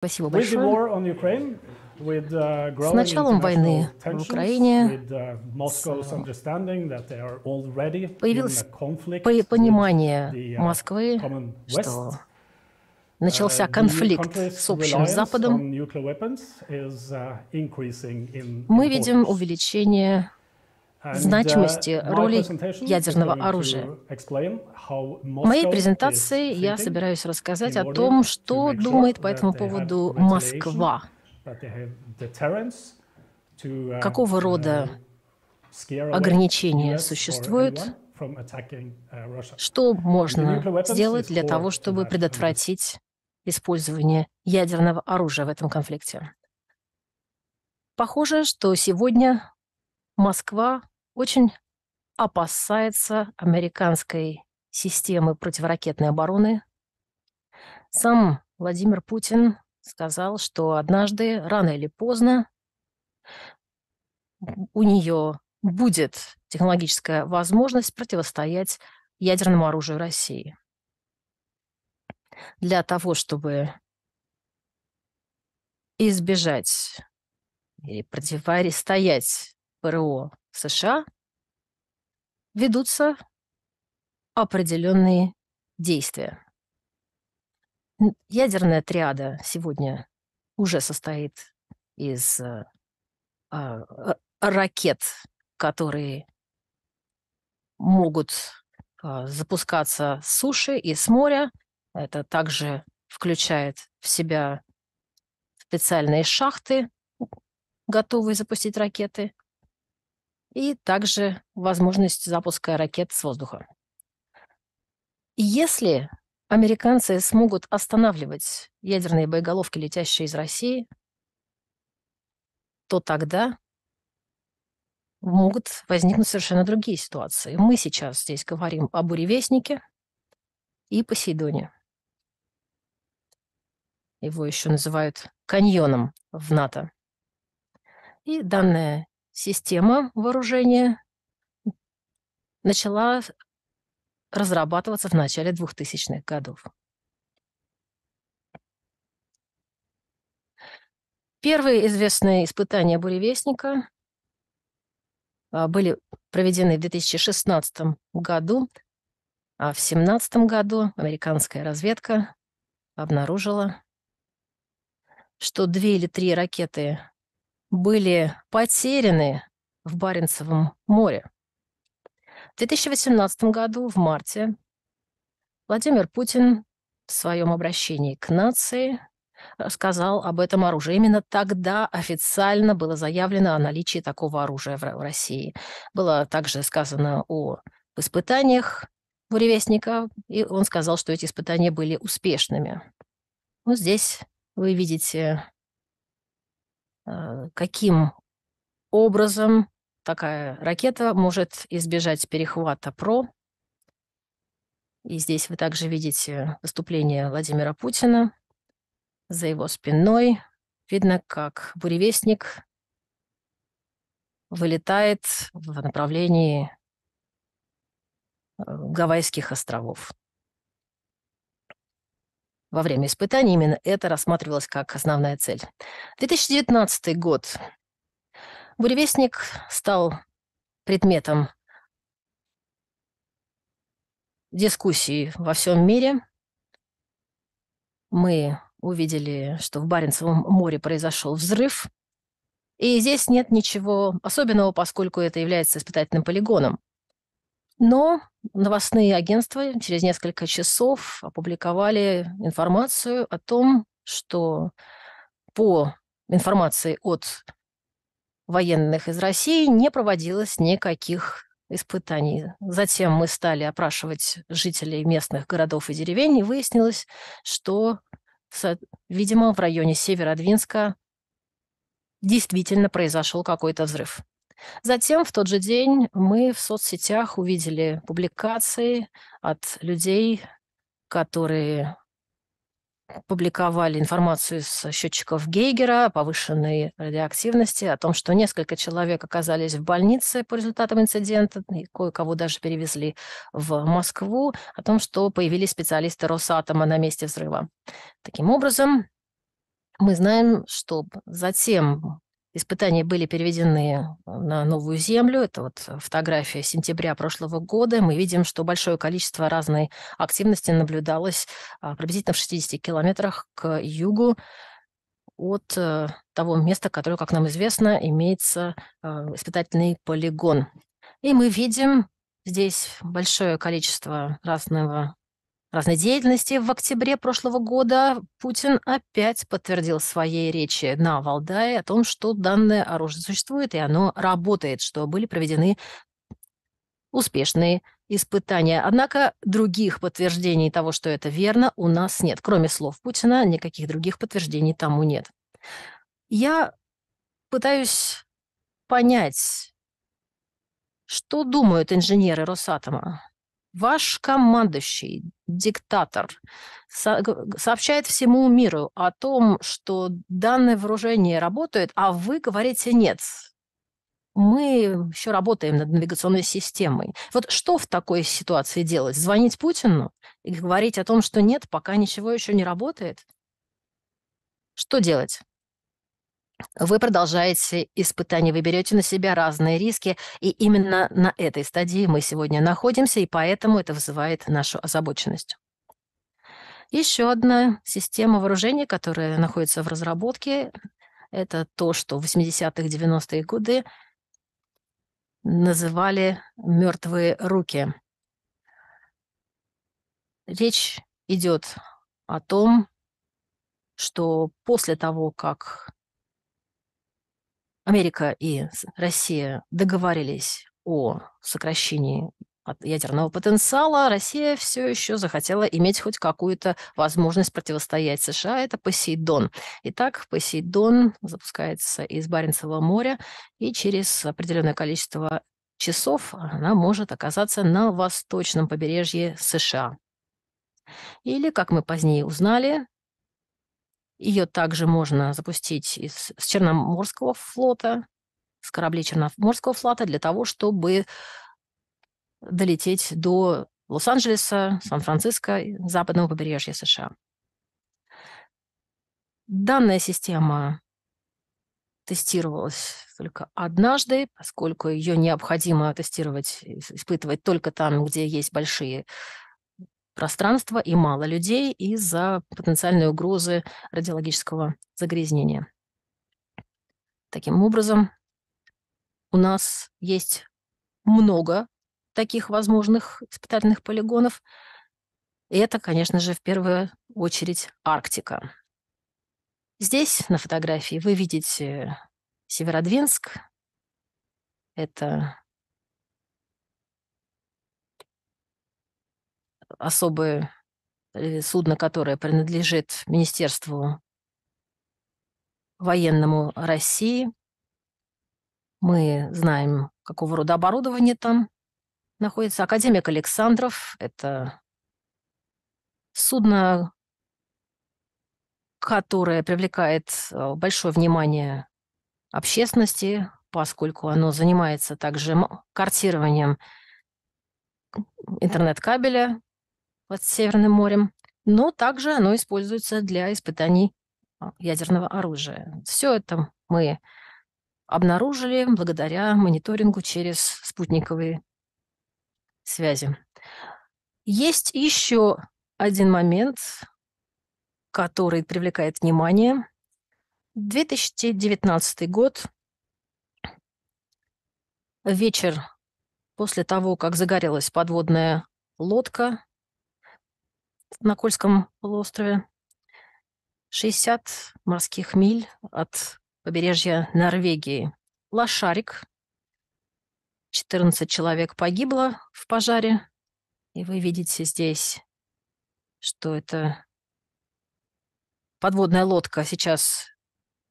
Спасибо большое. Uh, с началом войны в Украине uh, появилось понимание uh, Москвы, что начался конфликт с общим Западом. Мы видим увеличение значимости роли ядерного оружия. В моей презентации я собираюсь рассказать о том, что думает по этому поводу Москва, uh, какого uh, рода ограничения существуют, uh, что можно сделать для того, чтобы предотвратить использование ядерного оружия в этом конфликте. Похоже, что сегодня Москва очень опасается американской системы противоракетной обороны. Сам Владимир Путин сказал, что однажды, рано или поздно, у нее будет технологическая возможность противостоять ядерному оружию России. Для того, чтобы избежать или противостоять ПРО США ведутся определенные действия. Ядерная триада сегодня уже состоит из э, а, э, ракет, которые могут э, запускаться с суши и с моря. Это также включает в себя специальные шахты, готовые запустить ракеты и также возможность запуска ракет с воздуха. Если американцы смогут останавливать ядерные боеголовки, летящие из России, то тогда могут возникнуть совершенно другие ситуации. Мы сейчас здесь говорим о буревестнике и Посейдоне. Его еще называют каньоном в НАТО. И данная система вооружения начала разрабатываться в начале 2000-х годов. Первые известные испытания буревестника а, были проведены в 2016 году, а в 2017 году американская разведка обнаружила, что две или три ракеты были потеряны в Баренцевом море. В 2018 году, в марте, Владимир Путин в своем обращении к нации сказал об этом оружии. Именно тогда официально было заявлено о наличии такого оружия в России. Было также сказано о испытаниях буревестника, и он сказал, что эти испытания были успешными. Вот здесь вы видите Э, каким образом такая ракета может избежать перехвата ПРО. И здесь вы также видите выступление Владимира Путина. За его спиной видно, как буревестник вылетает в направлении э, Гавайских островов во время испытаний именно это рассматривалось как основная цель. 2019 год. Буревестник стал предметом дискуссии во всем мире. Мы увидели, что в Баренцевом море произошел взрыв. И здесь нет ничего особенного, поскольку это является испытательным полигоном. Но новостные агентства через несколько часов опубликовали информацию о том, что по информации от военных из России не проводилось никаких испытаний. Затем мы стали опрашивать жителей местных городов и деревень, и выяснилось, что, видимо, в районе Северодвинска действительно произошел какой-то взрыв. Затем в тот же день мы в соцсетях увидели публикации от людей, которые публиковали информацию с счетчиков Гейгера о повышенной радиоактивности, о том, что несколько человек оказались в больнице по результатам инцидента, и кое-кого даже перевезли в Москву, о том, что появились специалисты Росатома на месте взрыва. Таким образом, мы знаем, что затем Испытания были переведены на новую землю. Это вот фотография сентября прошлого года. Мы видим, что большое количество разной активности наблюдалось а, приблизительно в 60 километрах к югу от э, того места, которое, как нам известно, имеется а, испытательный полигон. И мы видим здесь большое количество разного разной деятельности. В октябре прошлого года Путин опять подтвердил в своей речи на Валдае о том, что данное оружие существует и оно работает, что были проведены успешные испытания. Однако других подтверждений того, что это верно, у нас нет. Кроме слов Путина, никаких других подтверждений тому нет. Я пытаюсь понять, что думают инженеры Росатома Ваш командующий, диктатор, сообщает всему миру о том, что данное вооружение работает, а вы говорите «нет». Мы еще работаем над навигационной системой. Вот что в такой ситуации делать? Звонить Путину и говорить о том, что нет, пока ничего еще не работает? Что делать? вы продолжаете испытания, вы берете на себя разные риски, и именно на этой стадии мы сегодня находимся, и поэтому это вызывает нашу озабоченность. Еще одна система вооружений, которая находится в разработке, это то, что в 80-х, 90-е годы называли «мертвые руки». Речь идет о том, что после того, как Америка и Россия договорились о сокращении ядерного потенциала, Россия все еще захотела иметь хоть какую-то возможность противостоять США. Это Посейдон. Итак, Посейдон запускается из Баренцева моря, и через определенное количество часов она может оказаться на восточном побережье США. Или, как мы позднее узнали, ее также можно запустить из, с Черноморского флота, с кораблей Черноморского флота для того, чтобы долететь до Лос-Анджелеса, Сан-Франциско, западного побережья США. Данная система тестировалась только однажды, поскольку ее необходимо тестировать, испытывать только там, где есть большие пространства и мало людей из-за потенциальной угрозы радиологического загрязнения. Таким образом, у нас есть много таких возможных испытательных полигонов. И это, конечно же, в первую очередь Арктика. Здесь на фотографии вы видите Северодвинск. Это особое э, судно, которое принадлежит Министерству военному России. Мы знаем, какого рода оборудование там находится. Академик Александров – это судно, которое привлекает э, большое внимание общественности, поскольку оно занимается также картированием интернет-кабеля под Северным морем, но также оно используется для испытаний а, ядерного оружия. Все это мы обнаружили благодаря мониторингу через спутниковые связи. Есть еще один момент, который привлекает внимание. 2019 год. Вечер после того, как загорелась подводная лодка на Кольском полуострове 60 морских миль от побережья Норвегии. Лошарик. 14 человек погибло в пожаре. И вы видите здесь, что это подводная лодка сейчас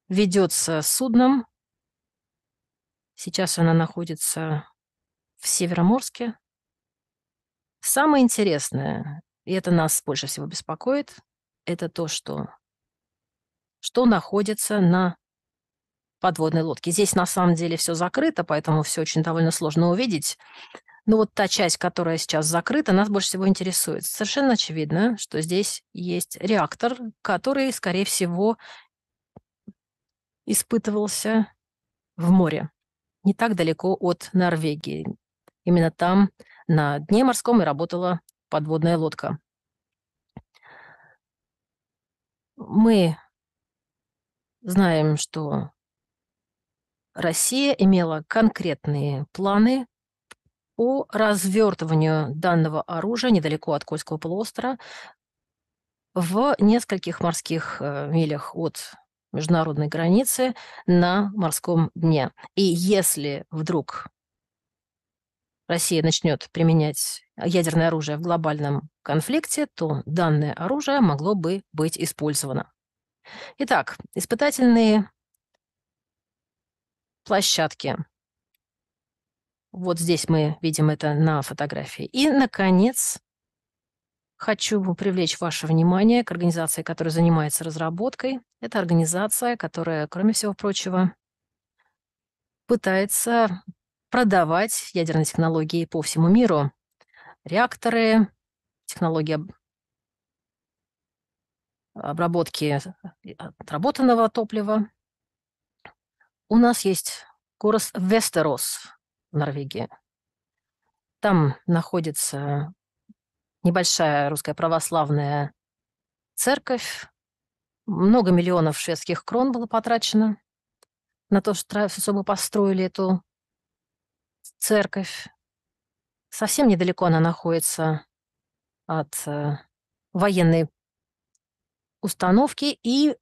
ведется судном. Сейчас она находится в Североморске. Самое интересное и это нас больше всего беспокоит. Это то, что, что находится на подводной лодке. Здесь на самом деле все закрыто, поэтому все очень довольно сложно увидеть. Но вот та часть, которая сейчас закрыта, нас больше всего интересует. Совершенно очевидно, что здесь есть реактор, который, скорее всего, испытывался в море, не так далеко от Норвегии. Именно там на дне морском и работала подводная лодка. Мы знаем, что Россия имела конкретные планы по развертыванию данного оружия недалеко от Кольского полуострова в нескольких морских э, милях от международной границы на морском дне. И если вдруг Россия начнет применять ядерное оружие в глобальном конфликте, то данное оружие могло бы быть использовано. Итак, испытательные площадки. Вот здесь мы видим это на фотографии. И, наконец, хочу привлечь ваше внимание к организации, которая занимается разработкой. Это организация, которая, кроме всего прочего, пытается продавать ядерные технологии по всему миру. Реакторы, технологии обработки отработанного топлива. У нас есть город Вестерос в Норвегии. Там находится небольшая русская православная церковь. Много миллионов шведских крон было потрачено на то, чтобы построили эту церковь. Совсем недалеко она находится от э, военной установки, и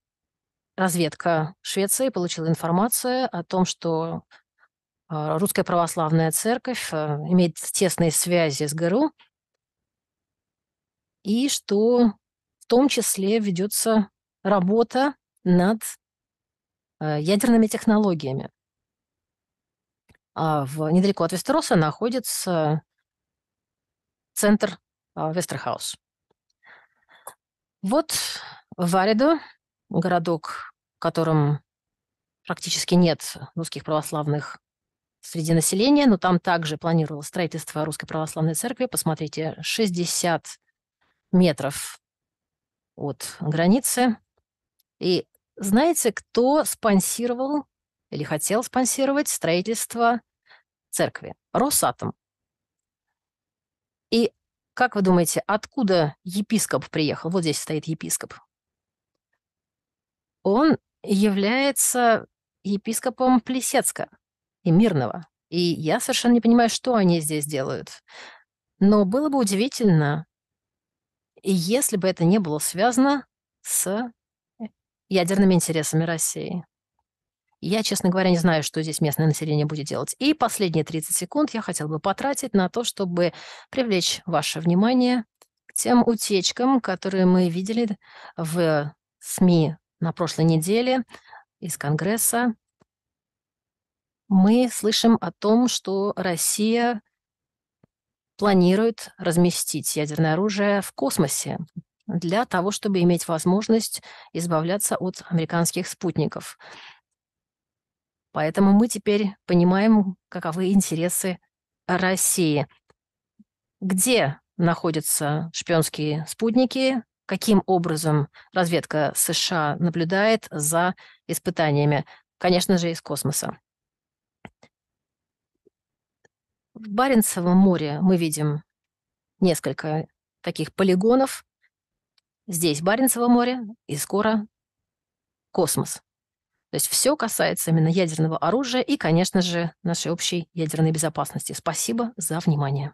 разведка Швеции получила информацию о том, что э, Русская Православная Церковь э, имеет тесные связи с ГРУ, и что в том числе ведется работа над э, ядерными технологиями. А, в, недалеко от Вестероса находится центр а, Вестерхаус. Вот Варидо, городок, в котором практически нет русских православных среди населения, но там также планировалось строительство Русской Православной Церкви. Посмотрите, 60 метров от границы. И знаете, кто спонсировал или хотел спонсировать строительство церкви, Росатом. И как вы думаете, откуда епископ приехал? Вот здесь стоит епископ. Он является епископом Плесецка и Мирного. И я совершенно не понимаю, что они здесь делают. Но было бы удивительно, если бы это не было связано с ядерными интересами России. Я, честно говоря, не знаю, что здесь местное население будет делать. И последние 30 секунд я хотел бы потратить на то, чтобы привлечь ваше внимание к тем утечкам, которые мы видели в СМИ на прошлой неделе из Конгресса. Мы слышим о том, что Россия планирует разместить ядерное оружие в космосе для того, чтобы иметь возможность избавляться от американских спутников. Поэтому мы теперь понимаем, каковы интересы России. Где находятся шпионские спутники, каким образом разведка США наблюдает за испытаниями, конечно же, из космоса. В Баренцевом море мы видим несколько таких полигонов. Здесь Баренцево море и скоро космос. То есть все касается именно ядерного оружия и, конечно же, нашей общей ядерной безопасности. Спасибо за внимание.